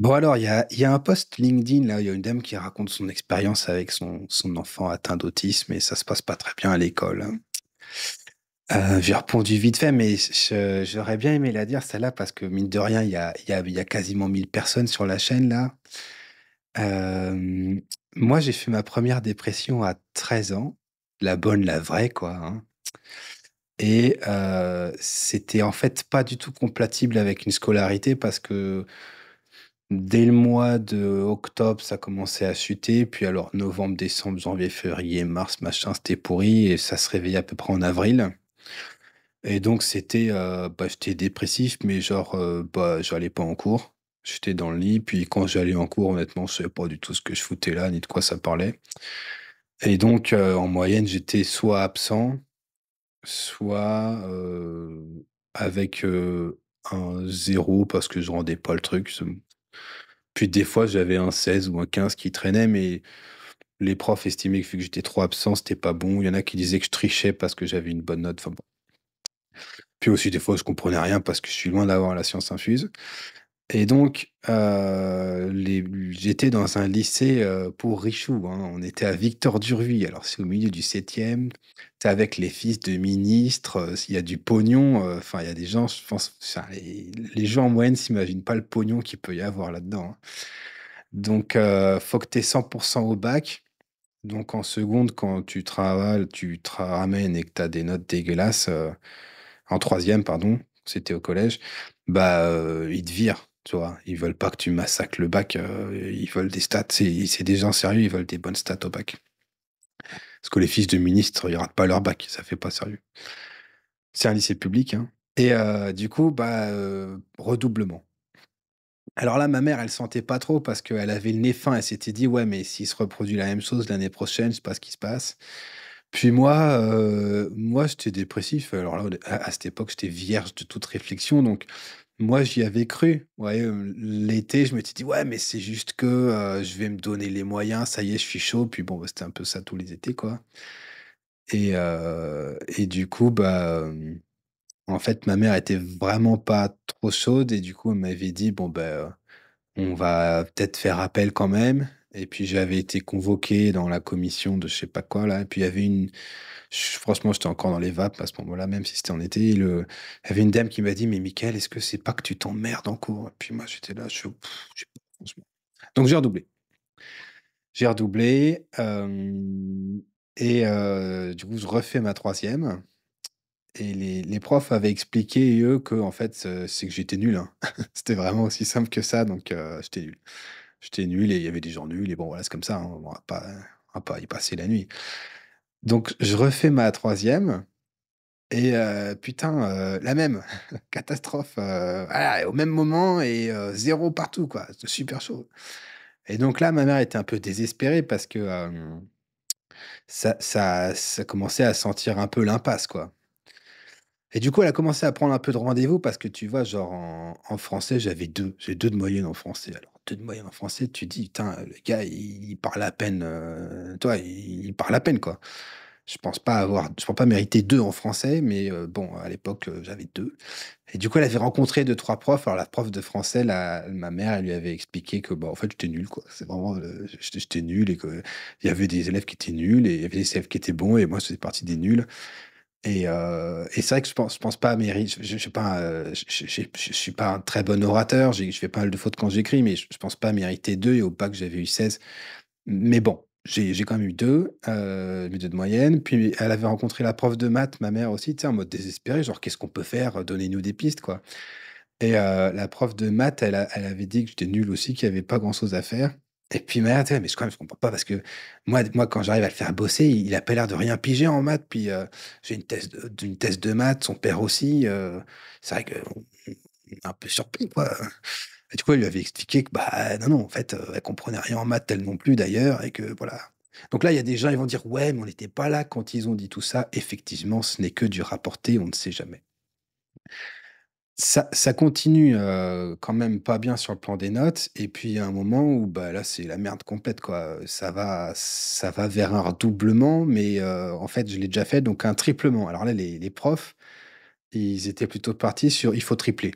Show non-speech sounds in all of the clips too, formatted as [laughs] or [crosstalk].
Bon alors, il y a, un post LinkedIn, là, il y a une dame qui raconte son expérience avec son, enfant atteint d'autisme et ça se passe pas très bien à l'école. Hein. Euh, j'ai répondu vite fait, mais j'aurais bien aimé la dire, celle-là, parce que mine de rien, il y a, quasiment 1000 personnes sur la chaîne, là. moi, j'ai fait ma première dépression à 13 ans, la bonne, la vraie, quoi. Hein. Et euh, c'était en fait pas du tout compatible avec une scolarité, parce que Dès le mois de octobre, ça commençait à chuter. Puis alors, novembre, décembre, janvier, février, mars, machin, c'était pourri. Et ça se réveillait à peu près en avril. Et donc, c'était. Euh, bah, j'étais dépressif, mais genre, euh, bah, j'allais pas en cours. J'étais dans le lit. Puis quand j'allais en cours, honnêtement, je savais pas du tout ce que je foutais là, ni de quoi ça parlait. Et donc, euh, en moyenne, j'étais soit absent, soit avec un zéro parce que je rendais pas le truc. Puis des fois, j'avais un 16 ou un 15 qui traînait, mais les profs estimaient que vu que j'étais trop absent, c'était pas bon. Il y en a qui disaient que je trichais parce que j'avais une bonne note. Enfin Puis aussi, des fois, je comprenais rien parce que je suis loin d'avoir la science infuse. Et donc, euh, j'étais dans un lycée euh, pour Richou. Hein. On était à Victor Duruy. Alors, c'est au milieu du 7e. C'est avec les fils de ministres. Euh, il y a du pognon. Enfin, il y a des gens, je pense, les, gens en moyenne s'imaginent pas le pognon qu'il peut y avoir là-dedans. Hein. Donc, Donc, faut que tu aies 100% au bac. Donc, en seconde, quand tu travailles, tu te ramènes et que tu as des notes dégueulasses, en troisième, pardon, c'était au collège, bah, ils te virent ils veulent pas que tu massacres le bac. Euh, ils veulent des stats. C'est des gens sérieux, ils veulent des bonnes stats au bac. Parce que les fils de ministres, ils ratent pas leur bac. Ça fait pas sérieux. C'est un lycée public. Hein. Et euh, du coup, bah, euh, redoublement. Alors là, ma mère, elle sentait pas trop parce qu'elle avait le nez fin. Elle s'était dit, ouais, mais s'il se reproduit la même chose l'année prochaine, c'est pas ce qui se passe. Puis moi, moi j'étais dépressif. Alors là, à, à cette époque, j'étais vierge de toute réflexion. Donc, moi, j'y avais cru. Ouais, l'été, je me suis dit, ouais, mais c'est juste que je vais me donner les moyens, ça y est, je suis chaud. Puis bon, bah, c'était un peu ça tous les étés, quoi. Et, du coup, bah, en fait, ma mère était vraiment pas trop chaude. Et du coup, elle m'avait dit, bon, ben on va peut-être faire appel quand même. Et puis j'avais été convoqué dans la commission de je sais pas quoi là. Et puis il y avait une, franchement j'étais encore dans les vapes à ce moment-là, même si c'était en été. Il, y avait une dame qui m'a dit mais Michael, est-ce que c'est pas que tu t'emmerdes en cours Et puis moi j'étais là, je Donc j'ai redoublé. J'ai redoublé euh, et euh, du coup je refais ma troisième. Et les, profs avaient expliqué eux que en fait euh, c'est que j'étais nul. Hein. [laughs] c'était vraiment aussi simple que ça, donc j'étais nul. J'étais nul et il y avait des gens nuls. Et bon, voilà, c'est comme ça. Hein, on va pas, va pas y passer la nuit. Donc, je refais ma troisième. Et euh, putain, euh, la même [laughs] catastrophe. Euh, au même moment et zéro partout, quoi. C'était super chaud. Et donc là, ma mère était un peu désespérée parce que ça, ça, ça, commençait à sentir un peu l'impasse, quoi. Et du coup, elle a commencé à prendre un peu de rendez-vous parce que tu vois, genre en, en français, j'avais deux. J'ai deux de moyenne en français. Alors, de moyen en français, tu dis, putain, le gars, il, parle à peine. Euh, toi, il, parle à peine, quoi. Je pense pas avoir, je pense pas mériter deux en français, mais euh, bon, à l'époque, euh, j'avais deux. Et du coup, elle avait rencontré deux, trois profs. Alors, la prof de français, ma mère, elle lui avait expliqué que, bon, bah, en fait, j'étais nul, quoi. C'est vraiment, j'étais nul et qu'il y avait des élèves qui étaient nuls et il y avait des élèves qui étaient bons et moi, c'était faisais partie des nuls. Euh, et, c'est vrai que je pense, pense pas à euh, je, je, suis pas, un, très bon orateur, je fais pas mal de fautes quand j'écris, mais je, pense pas mériter deux et au bac j'avais eu 16. Mais bon, j'ai quand même eu deux, euh, deux de moyenne. Puis elle avait rencontré la prof de maths, ma mère aussi, tu en mode désespéré, genre qu'est-ce qu'on peut faire, donnez-nous des pistes, quoi. Et euh, la prof de maths, elle, elle avait dit que j'étais nul aussi, qu'il n'y avait pas grand-chose à faire. Et puis, mais, mais je, quand comprends pas parce que moi, moi quand j'arrive à le faire bosser, il n'a pas l'air de rien piger en maths. Puis euh, j'ai une thèse, de, de maths, son père aussi. Euh, c'est vrai que un peu surpris, quoi. Et du coup, il lui avait expliqué que, bah non, non, en fait, euh, elle comprenait rien en maths, elle non plus d'ailleurs, et que voilà. Donc là, il y a des gens, ils vont dire, ouais, mais on n'était pas là quand ils ont dit tout ça. Effectivement, ce n'est que du rapporté, on ne sait jamais ça, continue euh, quand même pas bien sur le plan des notes. Et puis, il y a un moment où bah, là, c'est la merde complète. quoi. Ça va, ça va vers un redoublement, mais euh, en fait, je l'ai déjà fait, donc un triplement. Alors là, les, les profs, ils étaient plutôt partis sur il faut tripler.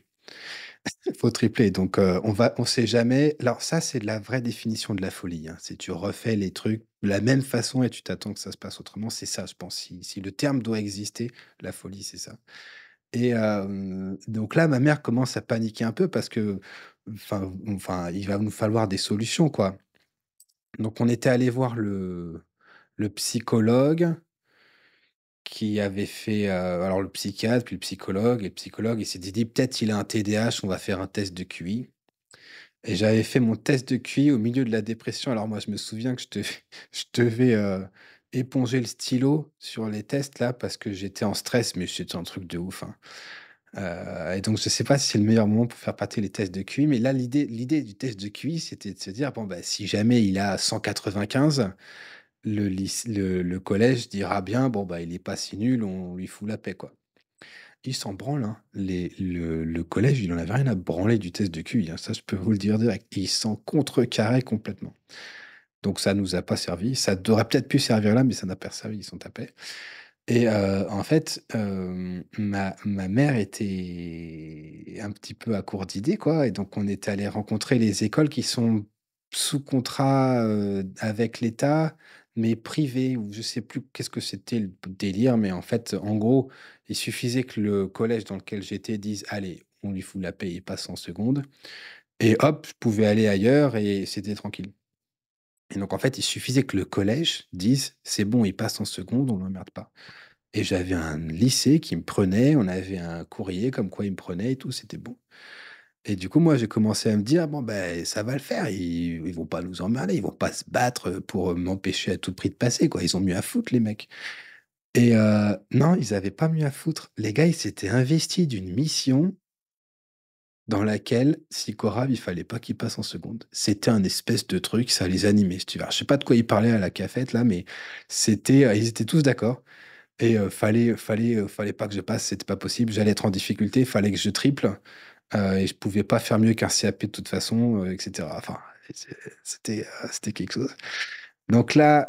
[laughs] Il faut tripler. Donc, euh, on va, on sait jamais. Alors, ça, c'est la vraie définition de la folie. Si hein. C'est tu refais les trucs de la même façon et tu t'attends que ça se passe autrement. C'est ça, je pense. si, le terme doit exister, la folie, c'est ça. Et donc là, ma mère commence à paniquer un peu parce que, enfin, enfin, il va nous falloir des solutions, quoi. Donc on était allé voir le, le psychologue qui avait fait alors le psychiatre puis le psychologue et le psychologue il s'est dit, peut-être il a un TDAH on va faire un test de QI et j'avais fait mon test de QI au milieu de la dépression alors moi je me souviens que je [laughs] devais, je éponger le stylo sur les tests là parce que j'étais en stress, mais c'était un truc de ouf. Hein. Euh, et donc, je ne sais pas si c'est le meilleur moment pour faire pâter les tests de QI, mais là, l'idée, l'idée du test de QI, c'était de se dire bon, bah, si jamais il a 195, le, le, collège dira bien bon, bah, il n'est pas si nul, on lui fout la paix. quoi. Il s'en branle. Hein. Les, le, collège, il n'en avait rien à branler du test de QI. Hein, ça, je peux vous le dire direct. Il s'en contrecarrait complètement. Donc ça ne nous a pas servi. Ça aurait peut-être pu servir là, mais ça n'a pas servi. Ils sont tapés. Et euh, en fait, euh, ma, mère était un petit peu à court d'idées, quoi. Et donc, on est allé rencontrer les écoles qui sont sous contrat euh, avec l'État, mais privées, ou je sais plus qu'est-ce que c'était le délire, mais en fait, en gros, il suffisait que le collège dans lequel j'étais dise Allez, on lui fout la paix, il passe en seconde. Et hop, je pouvais aller ailleurs et c'était tranquille. Et donc, en fait, il suffisait que le collège dise c'est bon, il passe en seconde, on ne l'emmerde pas. Et j'avais un lycée qui me prenait, on avait un courrier comme quoi il me prenait et tout, c'était bon. Et du coup, moi, j'ai commencé à me dire bon, ben, ça va le faire, ils, ne vont pas nous emmerder, ils vont pas se battre pour m'empêcher à tout prix de passer, quoi. Ils ont mieux à foutre, les mecs. Et euh, non, ils n'avaient pas mieux à foutre. Les gars, ils s'étaient investis d'une mission dans laquelle, si Korab, il fallait pas qu'il passe en seconde. C'était un espèce de truc, ça les animait, si tu veux. Je sais pas de quoi ils parlaient à la cafette, là, mais c'était, euh, ils étaient tous d'accord. Et euh, fallait, fallait, euh, fallait pas que je passe, c'était pas possible. J'allais être en difficulté, fallait que je triple. et je pouvais pas faire mieux qu'un CAP de toute façon, etc. Enfin, c'était, c'était quelque chose. Donc là,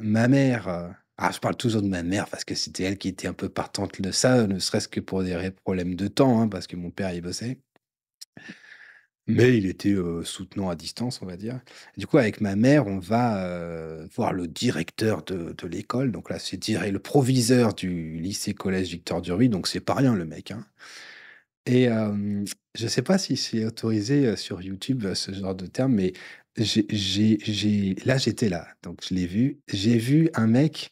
ma mère, ah, je parle toujours de ma mère parce que c'était elle qui était un peu partante de ça, ne serait-ce que pour des problèmes de temps, hein, parce que mon père y bossait. Mais il était euh, soutenant à distance, on va dire. Du coup, avec ma mère, on va euh, voir le directeur de, l'école. Donc là, c'est dire le proviseur du lycée-collège Victor Duruy. Donc c'est pas rien, le mec. Hein. Et euh, je sais pas si c'est autorisé sur YouTube, ce genre de terme, mais j'ai, j'ai, j'ai... là, j'étais là. Donc je l'ai vu. J'ai vu un mec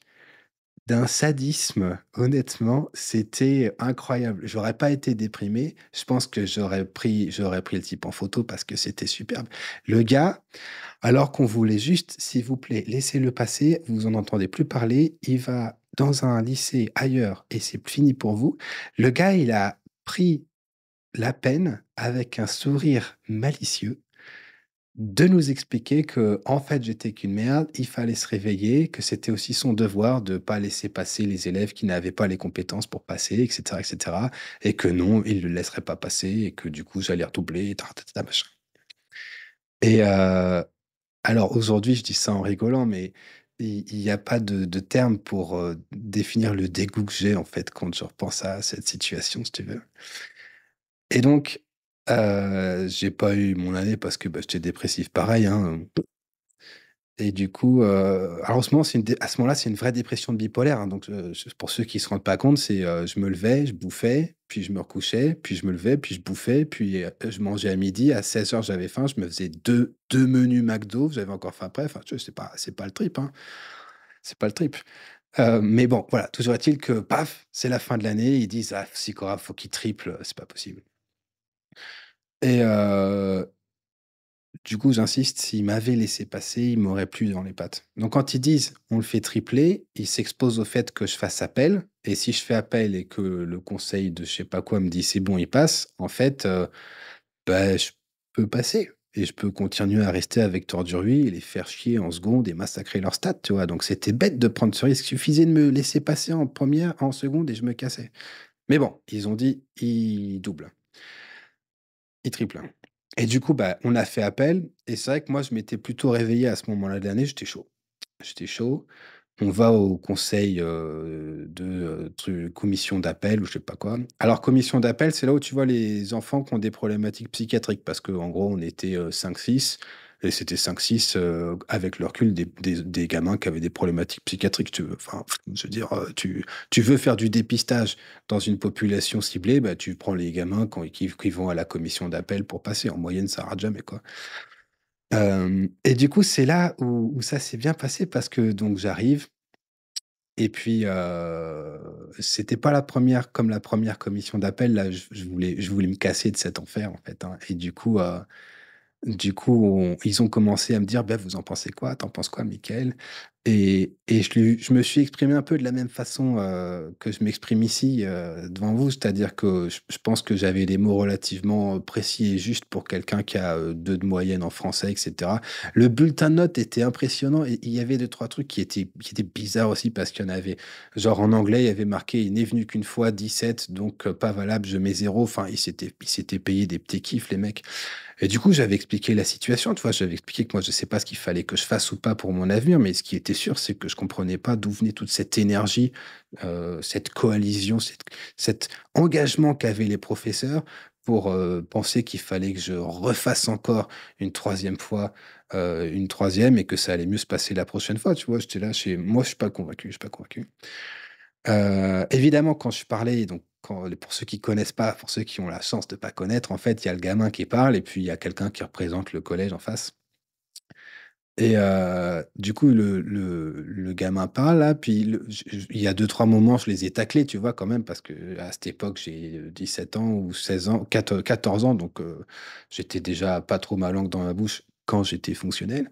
d'un sadisme. Honnêtement, c'était incroyable. J'aurais pas été déprimé. Je pense que j'aurais pris, j'aurais pris le type en photo parce que c'était superbe. Le gars, alors qu'on voulait juste, s'il vous plaît, laissez-le passer. Vous en entendez plus parler. Il va dans un lycée ailleurs et c'est fini pour vous. Le gars, il a pris la peine avec un sourire malicieux de nous expliquer que en fait j'étais qu'une merde, il fallait se réveiller, que c'était aussi son devoir de ne pas laisser passer les élèves qui n'avaient pas les compétences pour passer, etc., etc., et que non, il ne le laisserait pas passer et que du coup j'allais redoubler, etc. machin. Et euh, alors aujourd'hui je dis ça en rigolant, mais il n'y a pas de, terme pour euh, définir le dégoût que j'ai en fait quand je repense à cette situation, si tu veux. Et donc euh, j'ai pas eu mon année parce que bah, j'étais dépressif pareil. Hein. Et du coup, euh, alors à ce moment-là, c'est une vraie dépression bipolaire. Hein. donc, pour ceux qui ne se rendent pas compte, c'est euh, je me levais, je bouffais, puis je me recouchais, puis je me levais, puis je bouffais, puis je mangeais à midi. À 16h, j'avais faim, je me faisais deux, deux menus McDo, j'avais encore faim après. Enfin, c'est pas, pas le trip. C'est pas le trip. Hein. mais bon, voilà, toujours est-il que, paf, c'est la fin de l'année, ils disent, ah, il faut qu'il triple, c'est pas possible. Et du coup, j'insiste, s'ils m'avaient laissé passer, il m'auraient plus dans les pattes. Donc quand ils disent on le fait tripler, ils s'exposent au fait que je fasse appel. Et si je fais appel et que le conseil de je sais pas quoi me dit c'est bon, il passe, en fait, bah, je peux passer. Et je peux continuer à rester avec Tordurui et les faire chier en seconde et massacrer leur stade, tu vois. Donc c'était bête de prendre ce risque. Il suffisait de me laisser passer en première, en seconde et je me cassais. Mais bon, ils ont dit, il double triple. Hein. Et du coup, bah, on a fait appel. Et c'est vrai que moi, je m'étais plutôt réveillé à ce moment-là dernier. J'étais chaud. J'étais chaud. On va au conseil de, commission d'appel ou je sais pas quoi. Alors, commission d'appel, c'est là où tu vois les enfants qui ont des problématiques psychiatriques parce qu'en gros, on était 5-6. Et c'était 5-6, euh, avec le recul, des, gamins qui avaient des problématiques psychiatriques. Tu veux, enfin, je veux dire, euh, tu, tu veux faire du dépistage dans une population ciblée, bah, tu prends les gamins qui, vont à la commission d'appel pour passer. En moyenne, ça rate jamais, quoi. Euh, et du coup, c'est là où, ça s'est bien passé parce que donc j'arrive. Et puis, euh, c'était pas la première, comme la première commission d'appel. Là, je, voulais, je voulais me casser de cet enfer, en fait. Hein. Et du coup, du coup, ils ont commencé à me dire, ben, vous en pensez quoi T'en penses quoi, Michael et, je, je, me suis exprimé un peu de la même façon euh, que je m'exprime ici euh, devant vous, c'est-à-dire que je, pense que j'avais des mots relativement euh, précis et justes pour quelqu'un qui a deux de moyenne en français, etc. Le bulletin de notes était impressionnant et il y avait deux, trois trucs qui étaient, qui étaient bizarres aussi parce qu'il y en avait, genre en anglais, il y avait marqué il n'est venu qu'une fois 17, donc pas valable, je mets zéro. Enfin, il s'était payé des petits kiffs, les mecs. Et du coup, j'avais expliqué la situation, tu vois, j'avais expliqué que moi, je ne sais pas ce qu'il fallait que je fasse ou pas pour mon avenir, mais ce qui était sûr, c'est que je ne comprenais pas d'où venait toute cette énergie, euh, cette coalition, cet engagement qu'avaient les professeurs pour euh, penser qu'il fallait que je refasse encore une troisième fois, euh, une troisième, et que ça allait mieux se passer la prochaine fois. Tu vois, j'étais là chez moi, je suis pas convaincu, je suis pas convaincu. évidemment, quand je parlais, donc pour ceux qui connaissent pas, pour ceux qui ont la chance de pas connaître, en fait, il y a le gamin qui parle et puis il y a quelqu'un qui représente le collège en face. Et euh, du coup, le, le, le, gamin parle, là, puis il y a deux, trois moments, je les ai taclés, tu vois, quand même, parce que euh, à cette époque, j'ai 17 euh, ans ou 16 ans, 14 ans, donc j'étais déjà pas trop ma langue dans la bouche quand j'étais fonctionnel.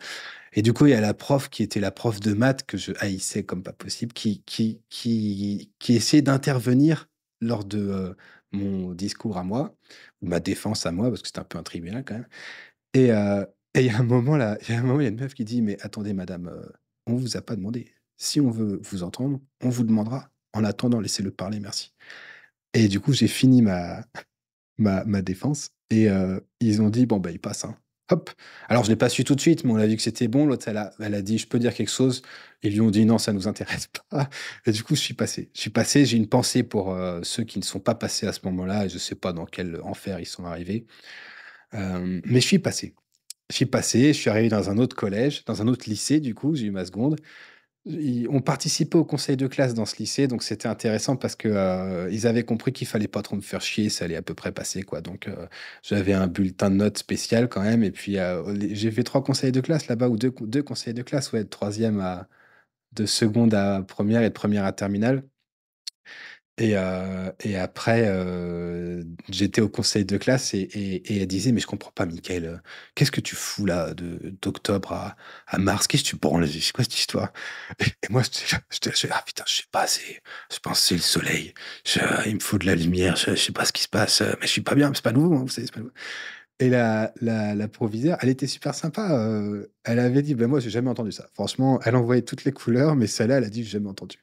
Et du coup, il y a la prof qui était la prof de maths que je haïssais comme pas possible, qui, qui, qui, qui essayait d'intervenir lors de mon discours à moi, ou ma défense à moi, parce que c'était un peu un tribunal quand même. Et, et il y a un moment là, il y a un moment, il y a une meuf qui dit Mais attendez, madame, euh, on ne vous a pas demandé. Si on veut vous entendre, on vous demandera. En attendant, laissez-le parler, merci. Et du coup, j'ai fini ma, ma, ma, défense. Et euh, ils ont dit Bon, bah, il passe. Hein. Hop. Alors, je ne l'ai pas su tout de suite, mais on a vu que c'était bon. L'autre, elle a, elle a dit Je peux dire quelque chose. Ils lui ont dit Non, ça ne nous intéresse [laughs] pas. Et du coup, je suis passé. Je suis passé. J'ai une pensée pour euh, ceux qui ne sont pas passés à ce moment-là. je ne sais pas dans quel enfer ils sont arrivés. mais je suis passé suis passé, je suis arrivé dans un autre collège, dans un autre lycée, du coup, j'ai eu ma seconde. on participait au conseil de classe dans ce lycée, donc c'était intéressant parce que euh, ils avaient compris qu'il fallait pas trop me faire chier, ça allait à peu près passer quoi. Donc euh, j'avais un bulletin de notes spécial quand même, et puis euh, j'ai fait trois conseils de classe là-bas ou deux, deux conseils de classe, ouais, de troisième à de seconde à première et de première à terminale. Et, euh, et après, euh, j'étais au conseil de classe et, elle disait Mais je comprends pas, Michael, euh, qu'est-ce que tu fous là d'octobre à, à, mars Qu'est-ce que tu branles C'est quoi cette histoire [laughs] Et moi, Ah putain, je sais pas, je pense c'est le soleil, il me faut de la lumière, je, ne sais pas ce qui se passe, mais je suis pas bien, c'est pas nouveau, hein, vous savez, c'est pas nouveau. Et la, la, elle était super sympa. elle avait dit, ben moi, j'ai jamais entendu ça. Franchement, elle envoyait toutes les couleurs, mais celle-là, elle a dit, j'ai jamais entendu.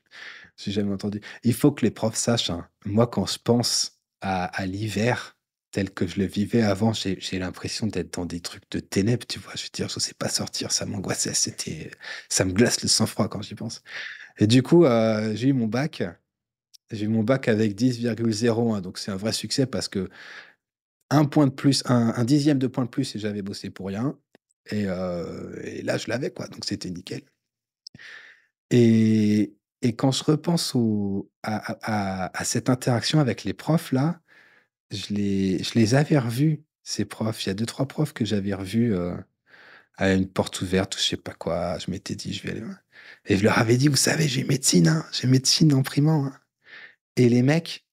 J'ai jamais entendu. Il faut que les profs sachent. Hein. Moi, quand je pense à, l'hiver, tel que je le vivais avant, j'ai l'impression d'être dans des trucs de ténèbres, tu vois. Je veux dire, je ne sais pas sortir, ça m'angoissait, c'était, ça me glace le sang-froid quand j'y pense. Et du coup, euh, j'ai eu mon bac. J'ai eu mon bac avec 10,01, donc c'est un vrai succès parce que un point de plus, un, dixième de point de plus et j'avais bossé pour rien. Et, euh, et là, je l'avais, quoi. Donc c'était nickel. Et, et quand je repense à, cette interaction avec les profs, là, je les, je les avais revus, ces profs. Il y a deux, trois profs que j'avais revus euh, à une porte ouverte ou je sais pas quoi. Je m'étais dit, je vais aller. Et je leur avais dit, vous savez, j'ai médecine, hein, j'ai médecine en primant. Hein. Et les mecs,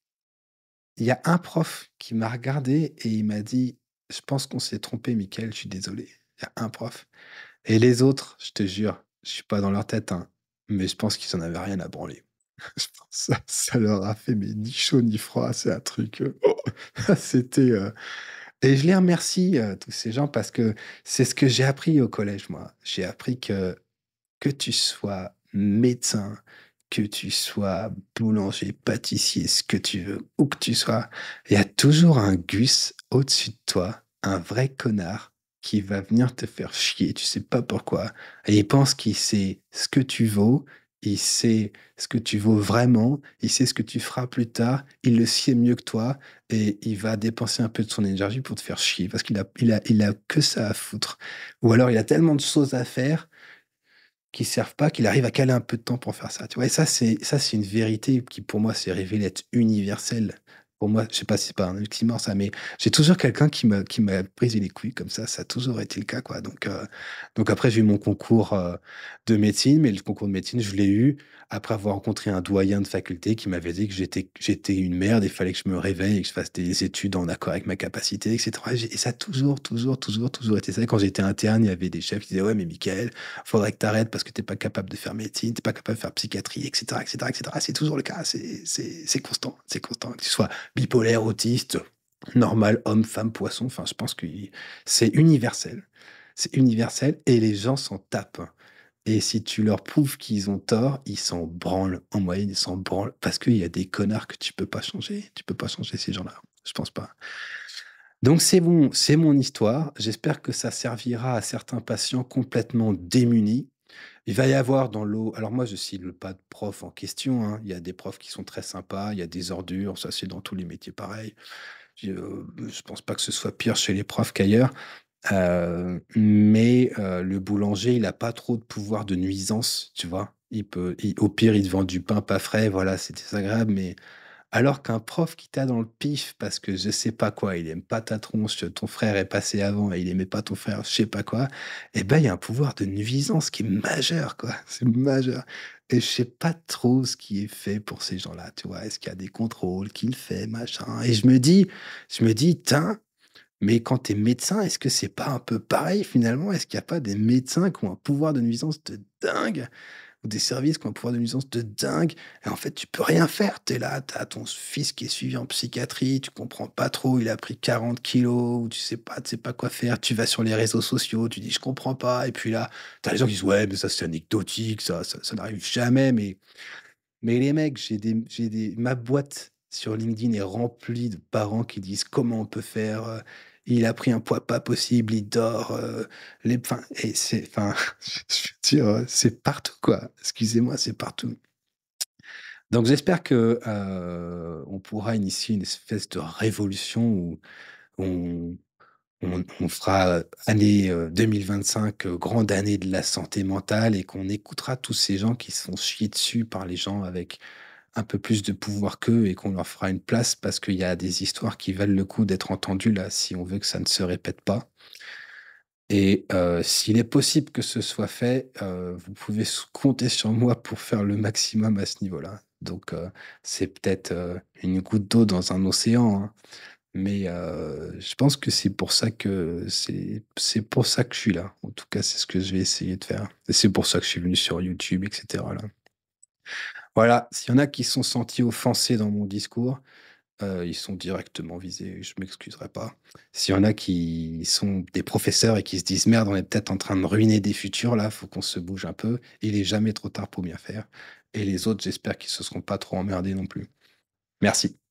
il y a un prof qui m'a regardé et il m'a dit, je pense qu'on s'est trompé, Michael, je suis désolé. Il y a un prof. Et les autres, je te jure, je suis pas dans leur tête. Hein mais je pense qu'ils en avaient rien à branler. [laughs] ça, leur a fait mais ni chaud ni froid, c'est un truc. Euh, oh, [laughs] c'était. Euh, et je les remercie euh, tous ces gens parce que c'est ce que j'ai appris au collège moi. J'ai appris que que tu sois médecin, que tu sois boulanger, pâtissier, ce que tu veux, où que tu sois, il y a toujours un gus au-dessus de toi, un vrai connard qui va venir te faire chier. Tu sais pas pourquoi. il pense qu'il sait ce que tu vaux, il sait ce que tu vaux vraiment, il sait ce que tu feras plus tard, il le sait mieux que toi et il va dépenser un peu de son énergie pour te faire chier parce qu'il a, il a, a que ça à foutre. Ou alors il a tellement de choses à faire qui servent pas, qu'il arrive à caler un peu de temps pour faire ça. Tu vois, et ça, c'est ça, c'est une vérité qui pour moi s'est révélée être universelle pour moi, je sais pas si c'est pas un ultimor ça, mais j'ai toujours quelqu'un qui m'a qui m'a brisé les couilles comme ça. Ça a toujours été le cas, quoi. Donc euh, donc après j'ai eu mon concours euh, de médecine, mais le concours de médecine je l'ai eu après avoir rencontré un doyen de faculté qui m'avait dit que j'étais j'étais une merde, il fallait que je me réveille et que je fasse des études en accord avec ma capacité, etc. Et, ça a toujours toujours toujours toujours été ça. Quand j'étais interne, il y avait des chefs qui disaient ouais mais Michael, faudrait que t'arrêtes parce que tu t'es pas capable de faire médecine, t'es pas capable de faire psychiatrie, etc. etc. etc. C'est toujours le cas, c'est constant, c'est constant que tu sois bipolaire, autiste, normal, homme, femme, poisson. Enfin, je pense que c'est universel. C'est universel et les gens s'en tapent. Et si tu leur prouves qu'ils ont tort, ils s'en branlent. En moyenne, ils s'en branlent parce qu'il y a des connards que tu peux pas changer. Tu peux pas changer ces gens-là. Je pense pas. Donc c'est bon, c'est mon histoire. J'espère que ça servira à certains patients complètement démunis il va y avoir dans l'eau, alors moi je le pas de prof en question, hein. il y a des profs qui sont très sympas, il y a des ordures, ça c'est dans tous les métiers pareil. Je, ne euh, pense pas que ce soit pire chez les profs qu'ailleurs, euh, mais euh, le boulanger, il n'a pas trop de pouvoir de nuisance, tu vois. Il peut, au pire, il te vend du pain pas frais, voilà, c'est désagréable, mais alors qu'un prof qui t'a dans le pif parce que je sais pas quoi, il aime pas ta tronche, ton frère est passé avant et il aimait pas ton frère, je sais pas quoi, eh ben, il y a un pouvoir de nuisance qui est majeur, quoi. [laughs] C'est majeur. Et je sais pas trop ce qui est fait pour ces gens-là, tu vois. Est-ce qu'il y a des contrôles qu'il fait, machin. Et je me dis, je me dis, tiens, mais quand t'es es médecin, est-ce que c'est pas un peu pareil finalement Est-ce qu'il n'y a pas des médecins qui ont un pouvoir de nuisance de dingue des services qui ont un pouvoir de nuisance de dingue. Et en fait, tu peux rien faire. Tu es là, tu as ton fils qui est suivi en psychiatrie, tu comprends pas trop, il a pris 40 kilos, tu sais pas, tu sais pas quoi faire. Tu vas sur les réseaux sociaux, tu dis je comprends pas. Et puis là, tu as les gens qui disent ouais, mais ça c'est anecdotique, ça, ça, n'arrive jamais. Mais, mais les mecs, j'ai des, des, ma boîte sur LinkedIn est remplie de parents qui disent comment on peut faire euh, il a pris un poids pas possible, il dort, euh, les, enfin, et c'est, enfin, [laughs] je veux dire, euh, c'est partout quoi. Excusez-moi, c'est partout. Donc j'espère que euh, on pourra initier une espèce de révolution où on, fera année 2025 grande année de la santé mentale et qu'on écoutera tous ces gens qui sont font dessus par les gens avec un peu plus de pouvoir qu'eux et qu'on leur fera une place parce qu'il y a des histoires qui valent le coup d'être entendues là si on veut que ça ne se répète pas. Et euh, s'il est possible que ce soit fait, euh, vous pouvez compter sur moi pour faire le maximum à ce niveau-là. Donc euh, c'est peut-être une goutte d'eau dans un océan, hein. mais je pense que c'est pour ça que c'est pour ça que je suis là. En tout cas, c'est ce que je vais essayer de faire. Et c'est pour ça que je suis venu sur YouTube, etc. Là. Voilà, s'il y en a qui se sont sentis offensés dans mon discours, euh, ils sont directement visés, je m'excuserai pas. S'il y en a qui sont des professeurs et qui se disent merde, on est peut-être en train de ruiner des futurs là, faut qu'on se bouge un peu, il est jamais trop tard pour bien faire. Et les autres, j'espère qu'ils se seront pas trop emmerdés non plus. Merci.